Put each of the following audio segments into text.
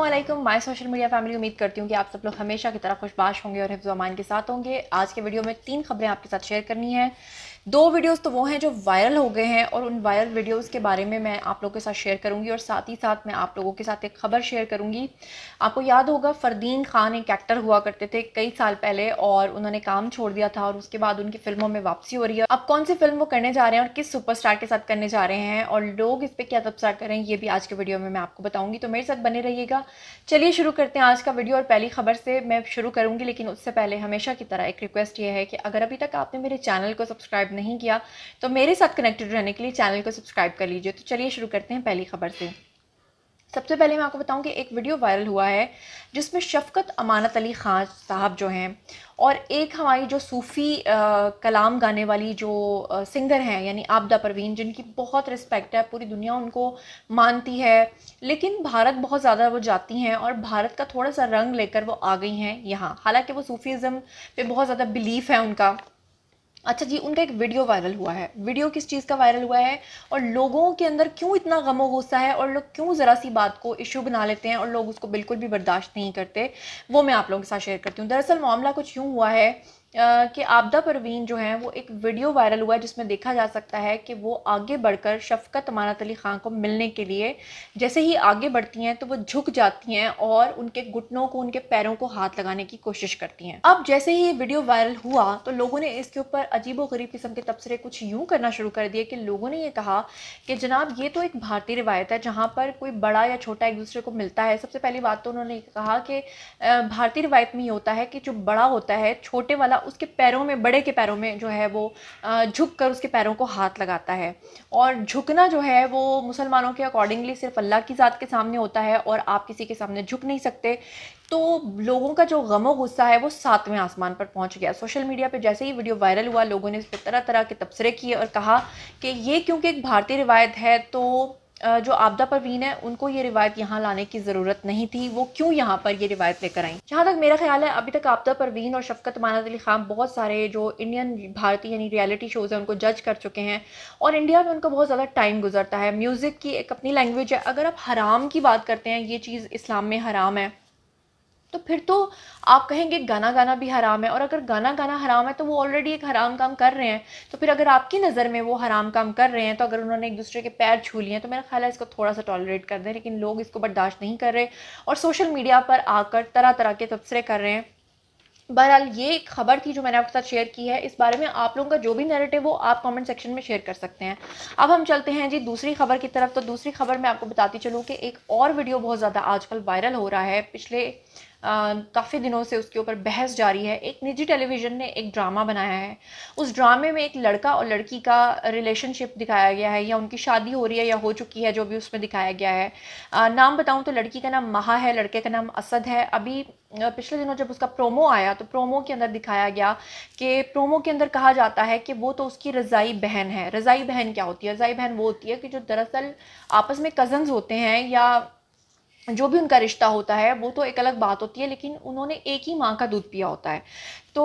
Aslam my social media family उम्मीद करती हूँ कि आप सब लोग हमेशा की तरह खुशबाश होंगे और हिफ्ज़ अमान के साथ होंगे आज के वीडियो में तीन खबरें आपके साथ शेयर करनी है दो वीडियोस तो वो हैं जो वायरल हो गए हैं और उन वायरल वीडियोस के बारे में मैं आप लोगों के साथ शेयर करूंगी और साथ ही साथ मैं आप लोगों के साथ एक ख़बर शेयर करूंगी आपको याद होगा फ़रदीन खान एक एक्टर हुआ करते थे कई साल पहले और उन्होंने काम छोड़ दिया था और उसके बाद उनकी फिल्मों में वापसी हो रही है अब कौन सी फिल्म वो करने जा रहे हैं और किस सुपरस्टार के साथ करने जा रहे हैं और लोग इस पर क्या तबसरा करें ये भी आज के वीडियो में मैं आपको बताऊँगी तो मेरे साथ बने रहिएगा चलिए शुरू करते हैं आज का वीडियो और पहली खबर से मैं शुरू करूँगी लेकिन उससे पहले हमेशा की तरह एक रिक्वेस्ट ये है कि अगर अभी तक आपने मेरे चैनल को सब्सक्राइब नहीं किया तो मेरे साथ कनेक्टेड रहने के लिए चैनल को सब्सक्राइब कर लीजिए तो चलिए शुरू करते हैं पहली खबर से सबसे पहले मैं आपको बताऊं कि एक वीडियो वायरल हुआ है जिसमें शफकत अमानत अली खान साहब जो हैं और एक हमारी जो सूफ़ी कलाम गाने वाली जो आ, सिंगर हैं यानी आबदा परवीन जिनकी बहुत रिस्पेक्ट है पूरी दुनिया उनको मानती है लेकिन भारत बहुत ज़्यादा वो जाती हैं और भारत का थोड़ा सा रंग लेकर वो आ गई हैं यहाँ हालांकि वो सूफ़ीज़म पे बहुत ज़्यादा बिलीफ है उनका अच्छा जी उनका एक वीडियो वायरल हुआ है वीडियो किस चीज़ का वायरल हुआ है और लोगों के अंदर क्यों इतना गमो गुस्सा है और लोग क्यों ज़रा सी बात को इशू बना लेते हैं और लोग उसको बिल्कुल भी बर्दाश्त नहीं करते वो मैं आप लोगों के साथ शेयर करती हूँ दरअसल मामला कुछ यूँ हुआ है कि आपदा परवीन जो है वो एक वीडियो वायरल हुआ है जिसमें देखा जा सकता है कि वो आगे बढ़कर शफकत अमानत अली ख़ान को मिलने के लिए जैसे ही आगे बढ़ती हैं तो वो झुक जाती हैं और उनके घुटनों को उनके पैरों को हाथ लगाने की कोशिश करती हैं अब जैसे ही ये वीडियो वायरल हुआ तो लोगों ने इसके ऊपर अजीब व गरीब किस्म के तबसरे कुछ यूँ करना शुरू कर दिए कि लोगों ने यह कहा कि जनाब ये तो एक भारतीय रिवायत है जहाँ पर कोई बड़ा या छोटा एक दूसरे को मिलता है सबसे पहली बात तो उन्होंने कहा कि भारतीय रिवायत में ये होता है कि जो बड़ा होता है छोटे वाला उसके पैरों में बड़े के पैरों में जो है वो झुक कर उसके पैरों को हाथ लगाता है और झुकना जो है वो मुसलमानों के अकॉर्डिंगली सिर्फ अल्लाह की ज़ात के सामने होता है और आप किसी के सामने झुक नहीं सकते तो लोगों का जो गमो गुस्सा है वो सातवें आसमान पर पहुंच गया सोशल मीडिया पे जैसे ही वीडियो वायरल हुआ लोगों ने इस पर तरह तरह के तबसरे किए और कहा कि ये क्योंकि एक भारतीय रिवायत है तो जो आपदा परवीन है उनको ये रिवायत यहाँ लाने की ज़रूरत नहीं थी वो क्यों यहाँ पर ये रिवायत लेकर आई जहाँ तक मेरा ख्याल है अभी तक आपदा परवीन और शफकत मानद अली खान बहुत सारे जो इंडियन भारतीय यानी रियलिटी शोज़ हैं उनको जज कर चुके हैं और इंडिया में उनका बहुत ज़्यादा टाइम गुजरता है म्यूज़िक की एक अपनी लैंग्वेज है अगर आप हराम की बात करते हैं ये चीज़ इस्लाम में हराम है फिर तो आप कहेंगे गाना गाना भी हराम है और अगर गाना गाना हराम है तो वो ऑलरेडी एक हराम काम कर रहे हैं तो फिर अगर आपकी नज़र में वो हराम काम कर रहे हैं तो अगर उन्होंने एक दूसरे के पैर छू लिए तो मेरा ख्याल है इसको थोड़ा सा टॉलरेट कर दें लेकिन लोग इसको बर्दाश्त नहीं कर रहे और सोशल मीडिया पर आकर तरह तरह के तबसरे कर रहे हैं बहरहाल ये एक खबर थी जो मैंने आपके साथ शेयर की है इस बारे में आप लोगों का जो भी नैरेटिव वो आप कमेंट सेक्शन में शेयर कर सकते हैं अब हम चलते हैं जी दूसरी खबर की तरफ तो दूसरी खबर मैं आपको बताती चलूँ कि एक और वीडियो बहुत ज़्यादा आजकल वायरल हो रहा है पिछले काफ़ी दिनों से उसके ऊपर बहस जारी है एक निजी टेलीविज़न ने एक ड्रामा बनाया है उस ड्रामे में एक लड़का और लड़की का रिलेशनशिप दिखाया गया है या उनकी शादी हो रही है या हो चुकी है जो भी उसमें दिखाया गया है आ, नाम बताऊँ तो लड़की का नाम महा है लड़के का नाम असद है अभी पिछले दिनों जब उसका प्रोमो आया तो प्रोमो के अंदर दिखाया गया कि प्रोमो के अंदर कहा जाता है कि वो तो उसकी रज़ाई बहन है रज़ाई बहन क्या होती है रज़ाई बहन वो होती है कि जो दरअसल आपस में कज़न्स होते हैं या जो भी उनका रिश्ता होता है वो तो एक अलग बात होती है लेकिन उन्होंने एक ही माँ का दूध पिया होता है तो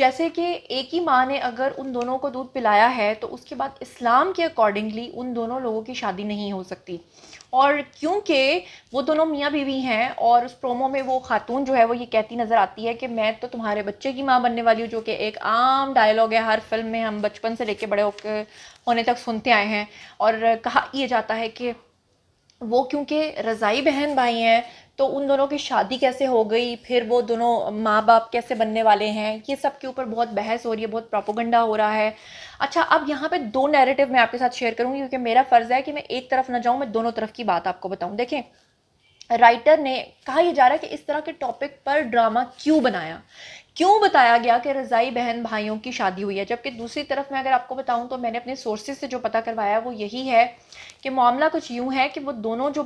जैसे कि एक ही माँ ने अगर उन दोनों को दूध पिलाया है तो उसके बाद इस्लाम के अकॉर्डिंगली उन दोनों लोगों की शादी नहीं हो सकती और क्योंकि वो दोनों मियाँ बीवी हैं और उस प्रोमो में वो खातून जो है वो ये कहती नज़र आती है कि मैं तो तुम्हारे बच्चे की माँ बनने वाली हूँ जो कि एक आम डायलॉग है हर फिल्म में हम बचपन से लेके बड़े होकर होने तक सुनते आए हैं और कहा यह जाता है कि वो क्योंकि रज़ाई बहन भाई हैं तो उन दोनों की शादी कैसे हो गई फिर वो दोनों माँ बाप कैसे बनने वाले हैं ये सब के ऊपर बहुत बहस हो रही है बहुत प्रोपोगंडा हो रहा है अच्छा अब यहाँ पे दो नैरेटिव मैं आपके साथ शेयर करूँगी क्योंकि मेरा फ़र्ज़ है कि मैं एक तरफ ना जाऊँ मैं दोनों तरफ की बात आपको बताऊँ देखें राइटर ने कहा यह जा रहा है कि इस तरह के टॉपिक पर ड्रामा क्यों बनाया क्यों बताया गया कि रज़ाई बहन भाइयों की शादी हुई है जबकि दूसरी तरफ मैं अगर आपको बताऊं तो मैंने अपने सोर्सेज से जो पता करवाया वो यही है कि मामला कुछ यूं है कि वो दोनों जो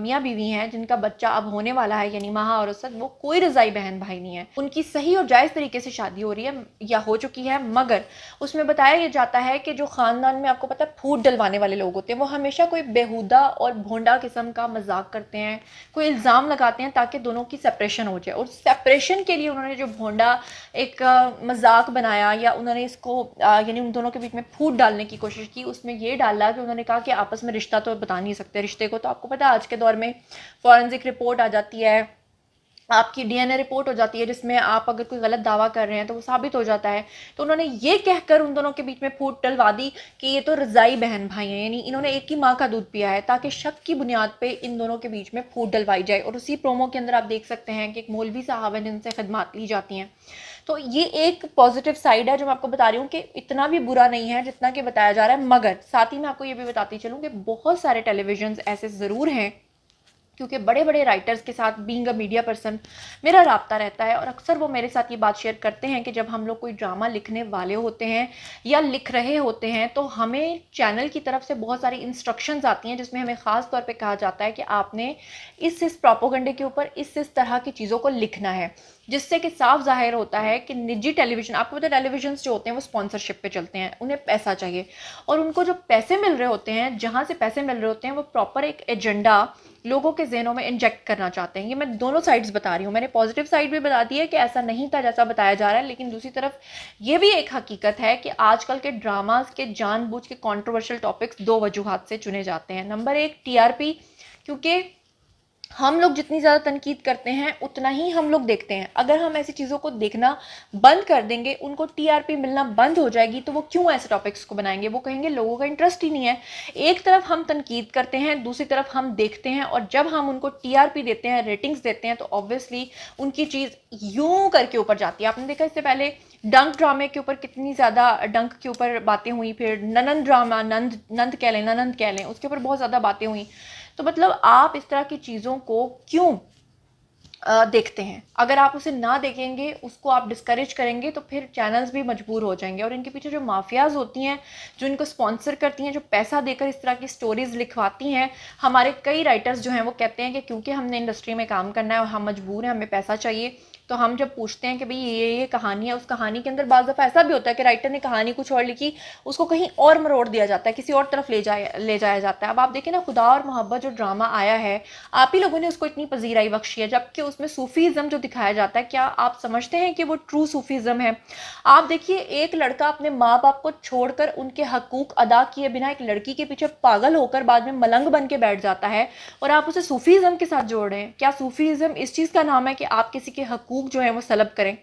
मियाँ बीवी हैं जिनका बच्चा अब होने वाला है यानी माह और असद वो कोई रज़ाई बहन भाई नहीं है उनकी सही और जायज़ तरीके से शादी हो रही है या हो चुकी है मगर उसमें बताया यह जाता है कि जो ख़ानदान में आपको पता है फूट डलवाने वाले लोग होते हैं वो हमेशा कोई बेहूदा और भोंडा किस्म का मजाक करते हैं कोई इल्ज़ाम लगाते हैं ताकि दोनों की सेपरेशन हो जाए और सेपरेशन के लिए उन्होंने जो भोंडा गंदा एक मजाक बनाया या उन्होंने इसको यानी उन दोनों के बीच में फूट डालने की कोशिश की उसमें यह डाला कि उन्होंने कहा कि आपस में रिश्ता तो बता नहीं सकते रिश्ते को तो आपको पता है आज के दौर में फॉरेंसिक रिपोर्ट आ जाती है आपकी डीएनए रिपोर्ट हो जाती है जिसमें आप अगर कोई गलत दावा कर रहे हैं तो वो साबित हो जाता है तो उन्होंने ये कहकर उन दोनों के बीच में फूट टलवा दी कि ये तो रज़ाई बहन भाई हैं यानी इन्होंने एक ही माँ का दूध पिया है ताकि शक की बुनियाद पे इन दोनों के बीच में फूट डलवाई जाए और उसी प्रोमो के अंदर आप देख सकते हैं कि एक मौलवी साहब है जिनसे खदमात ली जाती हैं तो ये एक पॉजिटिव साइड है जो मैं आपको बता रही हूँ कि इतना भी बुरा नहीं है जितना कि बताया जा रहा है मगर साथ ही मैं आपको ये भी बताती चलूँ कि बहुत सारे टेलीविजन ऐसे ज़रूर हैं क्योंकि बड़े बड़े राइटर्स के साथ बींग अ मीडिया पर्सन मेरा रबता रहता है और अक्सर वो मेरे साथ ये बात शेयर करते हैं कि जब हम लोग कोई ड्रामा लिखने वाले होते हैं या लिख रहे होते हैं तो हमें चैनल की तरफ से बहुत सारी इंस्ट्रक्शंस आती हैं जिसमें हमें ख़ास तौर पे कहा जाता है कि आपने इस इस प्रोपोगंडे के ऊपर इस इस तरह की चीज़ों को लिखना है जिससे कि साफ जाहिर होता है कि निजी टेलीविज़न आपको पता है टेलीविजन जो होते हैं वो स्पॉन्सरशिप पे चलते हैं उन्हें पैसा चाहिए और उनको जो पैसे मिल रहे होते हैं जहाँ से पैसे मिल रहे होते हैं वो प्रॉपर एक एजेंडा लोगों के जहनों में इंजेक्ट करना चाहते हैं ये मैं दोनों साइड्स बता रही हूँ मैंने पॉजिटिव साइड भी बता दी है कि ऐसा नहीं था जैसा बताया जा रहा है लेकिन दूसरी तरफ ये भी एक हकीकत है कि आजकल के ड्रामाज के जानबूझ के कॉन्ट्रोवर्शियल टॉपिक्स दो वजूहत से चुने जाते हैं नंबर एक टीआरपी क्योंकि हम लोग जितनी ज़्यादा तनकीद करते हैं उतना ही हम लोग देखते हैं अगर हम ऐसी चीज़ों को देखना बंद कर देंगे उनको टीआरपी मिलना बंद हो जाएगी तो वो क्यों ऐसे टॉपिक्स को बनाएंगे वो कहेंगे लोगों का इंटरेस्ट ही नहीं है एक तरफ हम तनकीद करते हैं दूसरी तरफ हम देखते हैं और जब हम उनको टी देते हैं रेटिंग्स देते हैं तो ऑब्वियसली उनकी चीज़ यूं करके ऊपर जाती है आपने देखा इससे पहले डंक ड्रामे के ऊपर कितनी ज़्यादा डंक के ऊपर बातें हुई फिर ननंद ड्रामा नंद नंद कह लें ननंद कह लें उसके ऊपर बहुत ज़्यादा बातें हुई तो मतलब आप इस तरह की चीज़ों को क्यों देखते हैं अगर आप उसे ना देखेंगे उसको आप डिस्करेज करेंगे तो फिर चैनल्स भी मजबूर हो जाएंगे और इनके पीछे जो माफियाज़ होती हैं जो इनको स्पॉन्सर करती हैं जो पैसा देकर इस तरह की स्टोरीज़ लिखवाती हैं हमारे कई राइटर्स जो हैं वो कहते हैं कि क्योंकि हमने इंडस्ट्री में काम करना है और हम मजबूर हैं हमें पैसा चाहिए तो हम जब पूछते हैं कि भाई ये ये कहानी है उस कहानी के अंदर बाज़ दफ़ा ऐसा भी होता है कि राइटर ने कहानी कुछ और लिखी उसको कहीं और मरोड़ दिया जाता है किसी और तरफ ले जाया ले जाया जाता है अब आप देखें ना खुदा और मोहब्बत जो ड्रामा आया है आप ही लोगों ने उसको इतनी पजीराई बख्शी है जबकि उसमें सूफीज़म जो दिखाया जाता है क्या आप समझते हैं कि वो ट्रू सूफीज़म है आप देखिए एक लड़का अपने माँ बाप को छोड़कर उनके हकूक़ अदा किए बिना एक लड़की के पीछे पागल होकर बाद में मलंग बन के बैठ जाता है और आप उसे सूफीज़म के साथ जोड़ रहे हैं क्या सूफीज़म इस चीज़ का नाम है कि आप किसी के हकूक हकूक़ जो हैं वो सलब करें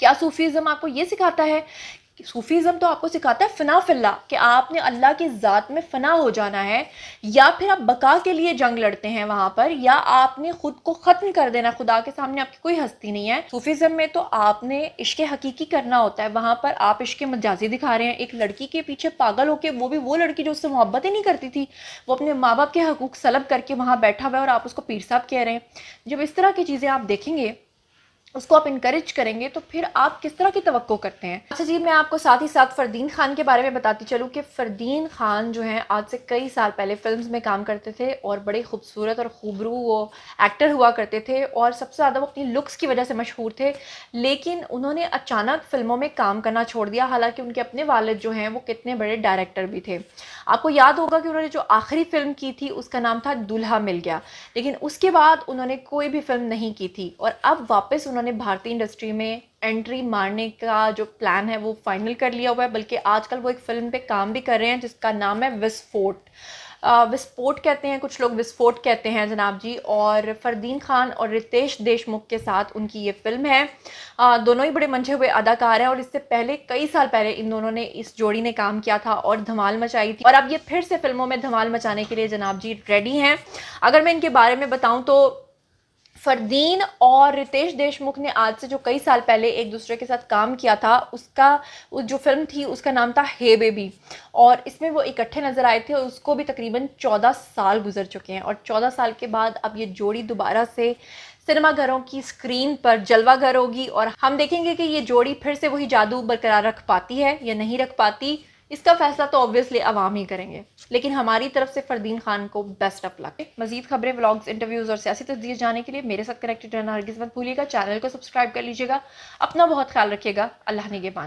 क्या सूफ़ीज़म आपको ये सिखाता है सूफ़ीज़म तो आपको सिखाता है फ़ना फ़िल्ला कि आपने अल्लाह की ज़ात में फ़ना हो जाना है या फिर आप बका के लिए जंग लड़ते हैं वहाँ पर या आपने ख़ुद को ख़त्म कर देना खुदा के सामने आपकी कोई हस्ती नहीं है सूफ़ीज़म में तो आपने इश्क हकीकी करना होता है वहाँ पर आप इश्क मजाजी दिखा रहे हैं एक लड़की के पीछे पागल होकर वो भी वो लड़की जो उससे मोहब्बत ही नहीं करती थी वो अपने माँ बाप के हकूक़ सलब करके वहाँ बैठा हुआ है और आप उसको पीर साहब कह रहे हैं जब इस तरह की चीज़ें आप देखेंगे उसको आप इंकरेज करेंगे तो फिर आप किस तरह की तो करते हैं अच्छा जी मैं आपको साथ ही साथ फ़रदीन खान के बारे में बताती चलूँ कि फ़रदीन खान जो हैं आज से कई साल पहले फिल्म में काम करते थे और बड़े खूबसूरत और खूबरू वो एक्टर हुआ करते थे और सबसे ज़्यादा वो अपनी लुक्स की वजह से मशहूर थे लेकिन उन्होंने अचानक फ़िल्मों में काम करना छोड़ दिया हालाँकि उनके अपने वालद जो हैं वो कितने बड़े डायरेक्टर भी थे आपको याद होगा कि उन्होंने जो आखिरी फ़िल्म की थी उसका नाम था दुल्हा मिल गया लेकिन उसके बाद उन्होंने कोई भी फिल्म नहीं की थी और अब वापस उन्होंने उन्होंने भारतीय इंडस्ट्री में एंट्री मारने का जो प्लान है वो फाइनल कर लिया हुआ है बल्कि आजकल वो एक फ़िल्म पे काम भी कर रहे हैं जिसका नाम है विस्फोट विस्फोट कहते हैं कुछ लोग विस्फोट कहते हैं जनाब जी और फ़रदीन खान और रितेश देशमुख के साथ उनकी ये फ़िल्म है आ, दोनों ही बड़े मंझे हुए अदाकार हैं और इससे पहले कई साल पहले इन दोनों ने इस जोड़ी ने काम किया था और धमाल मचाई थी और अब ये फिर से फिल्मों में धमाल मचाने के लिए जनाब जी रेडी हैं अगर मैं इनके बारे में बताऊँ तो फरदीन और रितेश देशमुख ने आज से जो कई साल पहले एक दूसरे के साथ काम किया था उसका उस जो फिल्म थी उसका नाम था हे बेबी और इसमें वो इकट्ठे नज़र आए थे और उसको भी तकरीबन चौदह साल गुजर चुके हैं और चौदह साल के बाद अब ये जोड़ी दोबारा से सिनेमाघरों की स्क्रीन पर जलवा घर होगी और हम देखेंगे कि ये जोड़ी फिर से वही जादू बरकरार रख पाती है या नहीं रख पाती इसका फैसला तो ऑब्वियसली आवाम ही करेंगे लेकिन हमारी तरफ से फरदीन खान को बेस्ट ऑफ लक मजीद खबरें ब्लॉग्स इंटरव्यूज़ और सियासी तस्दीर जाने के लिए मेरे साथ कनेक्टेड रहना हर किस्मत भूलिएगा चैनल को सब्सक्राइब कर लीजिएगा अपना बहुत ख्याल रखिएगा अल्लाह ने